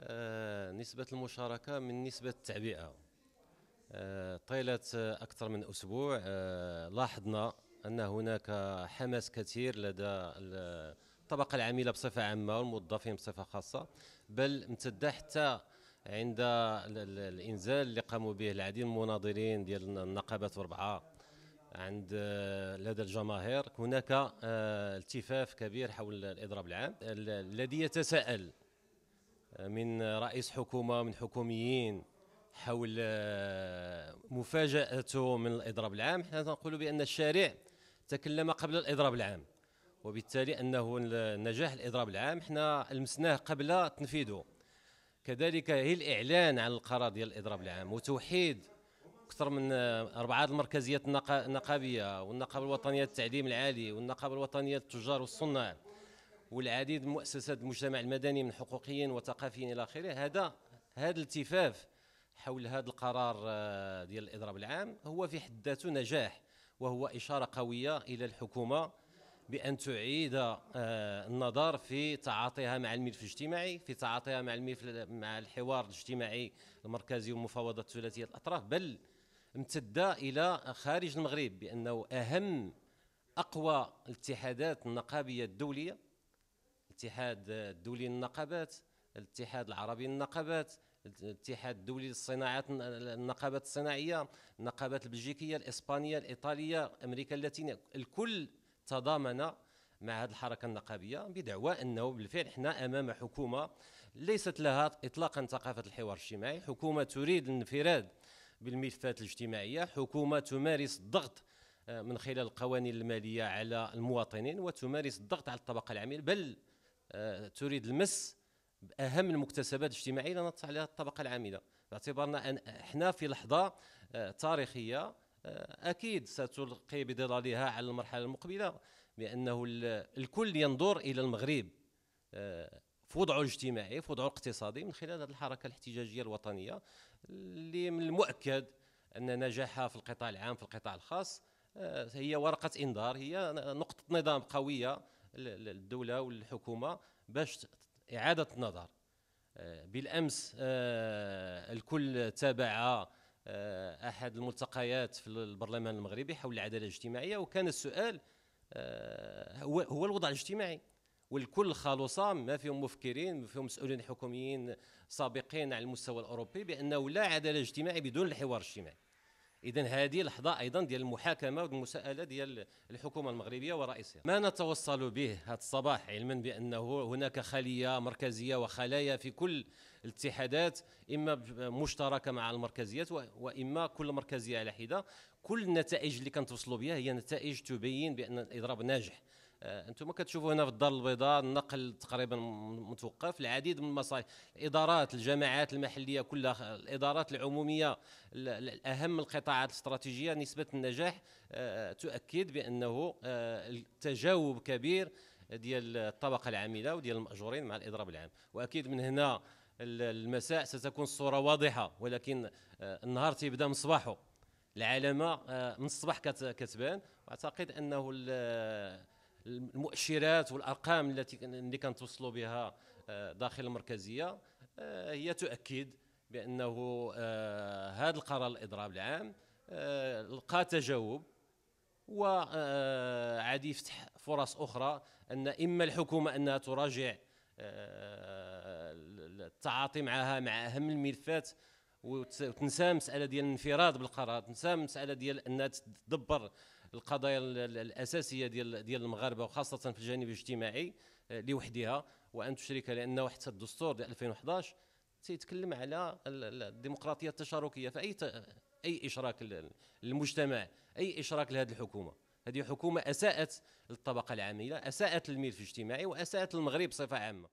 آه، نسبة المشاركة من نسبة التعبئة آه، طيلة أكثر من أسبوع آه، لاحظنا أن هناك حماس كثير لدى الطبقة العاملة بصفة عامة والموظفين بصفة خاصة بل امتد حتى عند الإنزال اللي قاموا به العديد من المناضلين ديال النقابات الأربعة عند آه، لدى الجماهير هناك آه، التفاف كبير حول الاضراب العام الذي يتساءل آه، من رئيس حكومه من حكوميين حول مفاجاته من الاضراب العام حنا نقول بان الشارع تكلم قبل الاضراب العام وبالتالي انه نجاح الاضراب العام حنا لمسناه قبل تنفيذه كذلك هي الاعلان عن القرار ديال الاضراب العام وتوحيد اكثر من آه، اربعه المركزيات النقابيه والنقابه الوطنيه للتعليم العالي والنقابه الوطنيه للتجار والصناع والعديد من مؤسسات المجتمع المدني من حقوقيين وثقافيين الى اخره هذا هذا الالتفاف حول هذا القرار آه، ديال الاضراب العام هو في حد ذاته نجاح وهو اشاره قويه الى الحكومه بان تعيد آه، النظر في تعاطيها مع الملف الاجتماعي في تعاطيها مع الملف مع الحوار الاجتماعي المركزي والمفاوضات ثلاثيه الاطراف بل امتد الى خارج المغرب بانه اهم اقوى الاتحادات النقابيه الدوليه الاتحاد الدولي للنقابات الاتحاد العربي للنقابات الاتحاد الدولي للصناعات النقابات الصناعيه النقابات البلجيكيه الاسبانيه الايطاليه امريكا اللاتينيه الكل تضامن مع هذه الحركه النقابيه بدعوى انه بالفعل احنا امام حكومه ليست لها اطلاقا ثقافه الحوار الاجتماعي حكومه تريد الانفراد بالملفات الاجتماعية حكومة تمارس الضغط آه، من خلال القوانين المالية على المواطنين وتمارس الضغط على الطبقة العاملة بل آه، تريد المس بأهم المكتسبات الاجتماعية اللي على الطبقة العاملة باعتبارنا أن احنا في لحظة آه، تاريخية أكيد ستلقي بظلالها على المرحلة المقبلة بأنه الكل ينظر إلى المغرب في وضعه الاجتماعي في وضعه الاقتصادي من خلال هذه الحركه الاحتجاجيه الوطنيه اللي من المؤكد ان نجاحها في القطاع العام في القطاع الخاص آه، هي ورقه انذار هي نقطه نظام قويه للدوله والحكومه باش اعاده النظر آه، بالامس آه، الكل تابع احد الملتقيات في البرلمان المغربي حول العداله الاجتماعيه وكان السؤال هو الوضع الاجتماعي والكل خالصة ما فيهم مفكرين ما فيهم مسؤولين حكوميين سابقين على المستوى الأوروبي بأنه لا عدالة اجتماعي بدون الحوار الاجتماعي إذا هذه لحظة أيضا ديال المحاكمة والمساءلة ديال الحكومة المغربية ورئيسها ما نتوصل به هذا الصباح علما بأنه هناك خلية مركزية وخلايا في كل الاتحادات إما مشتركة مع المركزيات وإما كل مركزية على حدة كل النتائج اللي كنتوصلوا بها هي نتائج تبين بأن الإضراب ناجح آه، انتم كتشوفوا هنا في الدار البيضاء النقل تقريبا متوقف العديد من المصالح الادارات الجماعات المحليه كلها الادارات العموميه الاهم القطاعات الاستراتيجيه نسبه النجاح آه، تؤكد بانه آه، تجاوب كبير ديال الطبقه العامله وديال الماجورين مع الاضراب العام واكيد من هنا المساء ستكون الصوره واضحه ولكن النهار تيبدا من صباحه العلامه من الصباح كتبان واعتقد انه المؤشرات والارقام التي اللي كنتوصلوا بها آه، داخل المركزيه آه، هي تؤكد بانه آه، هذا القرار الاضراب العام لقى تجاوب وعادي يفتح فرص اخرى ان اما الحكومه انها تراجع التعاطي معها مع اهم الملفات وتنسى المساله ديال الانفراد بالقرار تنسى المساله ديال انها تدبر القضايا الاساسيه ديال ديال المغاربه وخاصه في الجانب الاجتماعي آه، لوحدها وان تشرك لانه حتى الدستور ديال 2011 تيتكلم على الديمقراطيه التشاركيه فاي اي اشراك للمجتمع اي اشراك لهذه الحكومه هذه حكومه اساءت للطبقه العامله اساءت للملف الاجتماعي واساءت للمغرب بصفه عامه